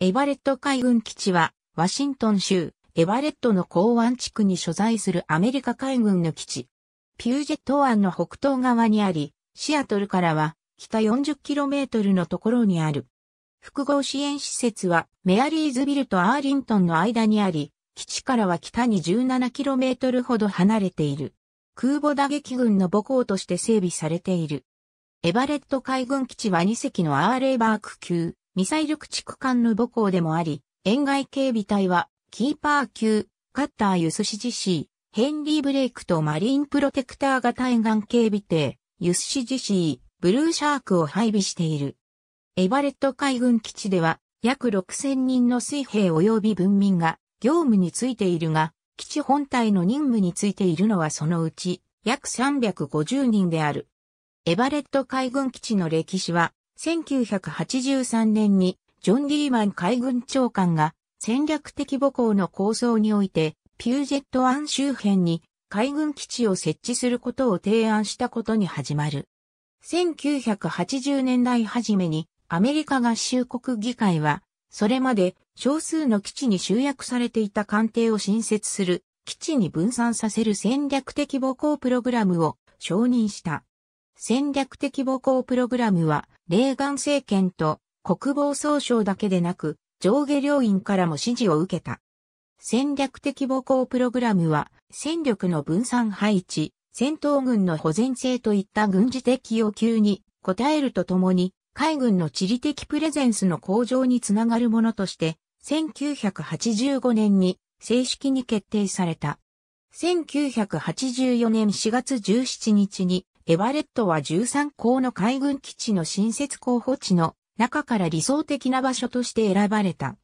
エバレット海軍基地は、ワシントン州、エバレットの港湾地区に所在するアメリカ海軍の基地。ピュージェット湾の北東側にあり、シアトルからは北 40km のところにある。複合支援施設はメアリーズビルとアーリントンの間にあり、基地からは北に 17km ほど離れている。空母打撃群の母港として整備されている。エバレット海軍基地は2隻のアーレーバーク級、ミサイル駆逐艦の母港でもあり、沿外警備隊は、キーパー級、カッターユスシジシー、ヘンリー・ブレイクとマリンプロテクター型沿岸警備艇、ユスシジシー、ブルーシャークを配備している。エバレット海軍基地では、約6000人の水兵及び文民が業務についているが、基地本体の任務についているのはそのうち約350人である。エバレット海軍基地の歴史は1983年にジョン・ディーマン海軍長官が戦略的母港の構想においてピュージェット湾周辺に海軍基地を設置することを提案したことに始まる。1980年代初めにアメリカ合衆国議会はそれまで少数の基地に集約されていた艦艇を新設する基地に分散させる戦略的母港プログラムを承認した。戦略的母校プログラムは、レーガン政権と国防総省だけでなく、上下両院からも支持を受けた。戦略的母校プログラムは、戦力の分散配置、戦闘軍の保全性といった軍事的要求に応えるとともに、海軍の地理的プレゼンスの向上につながるものとして、1985年に正式に決定された。1984年4月17日にエバレットは13校の海軍基地の新設候補地の中から理想的な場所として選ばれた。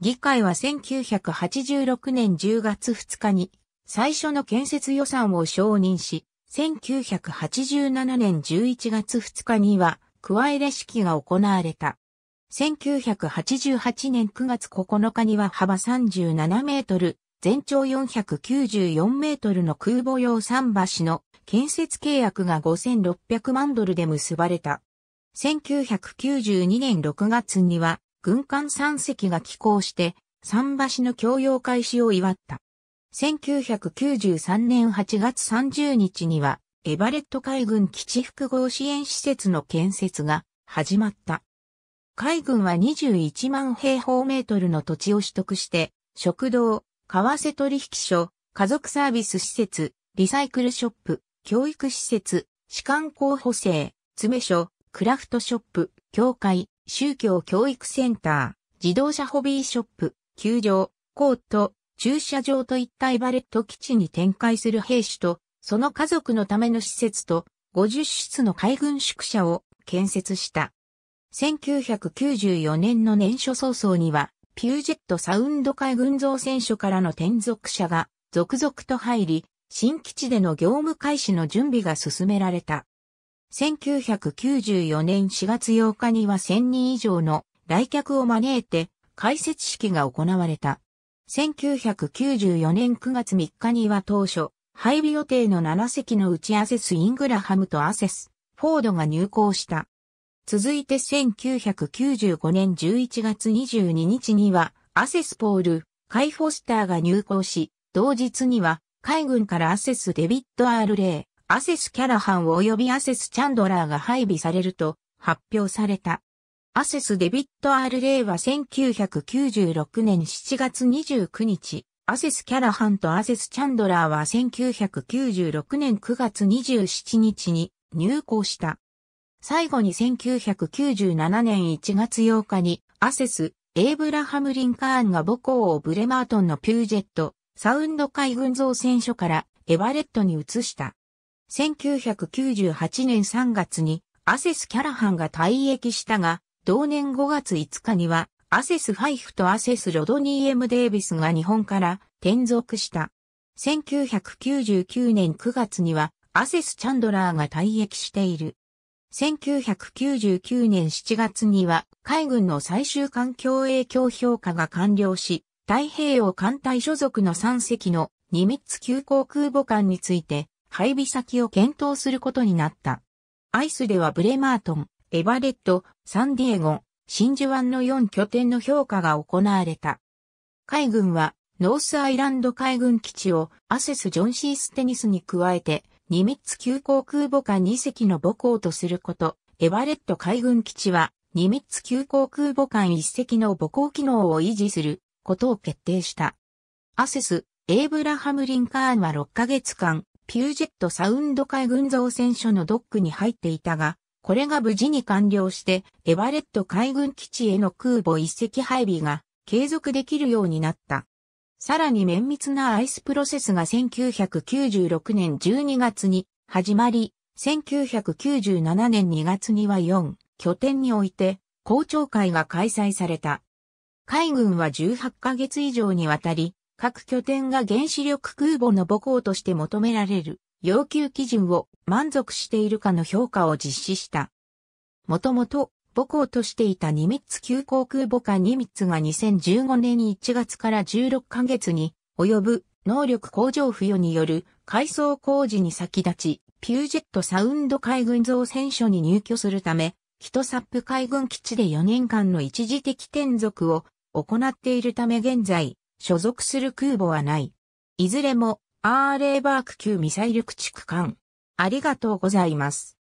議会は1986年10月2日に最初の建設予算を承認し、1987年11月2日には加えシ式が行われた。1988年9月9日には幅37メートル、全長494メートルの空母用桟橋の建設契約が5600万ドルで結ばれた。1992年6月には軍艦3隻が寄港して桟橋の供用開始を祝った。1993年8月30日にはエバレット海軍基地複合支援施設の建設が始まった。海軍は21万平方メートルの土地を取得して、食堂、為替取引所、家族サービス施設、リサイクルショップ、教育施設、士官候補生、詰め所、クラフトショップ、教会、宗教教育センター、自動車ホビーショップ、球場、コート、駐車場といったイバレット基地に展開する兵士と、その家族のための施設と、50室の海軍宿舎を建設した。1994年の年初早々には、ピュージェットサウンド海軍造船所からの転属者が続々と入り、新基地での業務開始の準備が進められた。1994年4月8日には1000人以上の来客を招いて開設式が行われた。1994年9月3日には当初、配備予定の7隻の打ち合わせスイングラハムとアセス、フォードが入港した。続いて1995年11月22日には、アセスポール、カイ・フォスターが入校し、同日には、海軍からアセス・デビッド・アール・レイ、アセス・キャラハン及びアセス・チャンドラーが配備されると発表された。アセス・デビッド・アール・レイは1996年7月29日、アセス・キャラハンとアセス・チャンドラーは1996年9月27日に入校した。最後に1997年1月8日に、アセス、エイブラハム・リンカーンが母校をブレマートンのピュージェット、サウンド海軍造船所からエバレットに移した。1998年3月にアセス・キャラハンが退役したが、同年5月5日にはアセス・ファイフとアセス・ロドニー・エム・デイビスが日本から転属した。1999年9月にはアセス・チャンドラーが退役している。1999年7月には海軍の最終環境影響評価が完了し、太平洋艦隊所属の3隻のニミッツ航空母艦について配備先を検討することになった。アイスではブレマートン、エバレット、サンディエゴ、真珠湾の4拠点の評価が行われた。海軍はノースアイランド海軍基地をアセス・ジョン・シー・ステニスに加えてニミッツ級航空母艦2隻の母港とすること、エバレット海軍基地は、ニミッツ級航空母艦1隻の母港機能を維持することを決定した。アセス、エイブラハム・リンカーンは6ヶ月間、ピュージェットサウンド海軍造船所のドックに入っていたが、これが無事に完了して、エバレット海軍基地への空母1隻配備が継続できるようになった。さらに綿密なアイスプロセスが1996年12月に始まり、1997年2月には4拠点において公聴会が開催された。海軍は18ヶ月以上にわたり、各拠点が原子力空母の母港として求められる要求基準を満足しているかの評価を実施した。もともと母校としていたニミッツ急航空母艦ニミッツが2015年1月から16ヶ月に及ぶ能力向上付与による改装工事に先立ち、ピュージェットサウンド海軍造船所に入居するため、ヒトサップ海軍基地で4年間の一時的転属を行っているため現在、所属する空母はない。いずれも、アーレーバーク級ミサイル駆逐艦。ありがとうございます。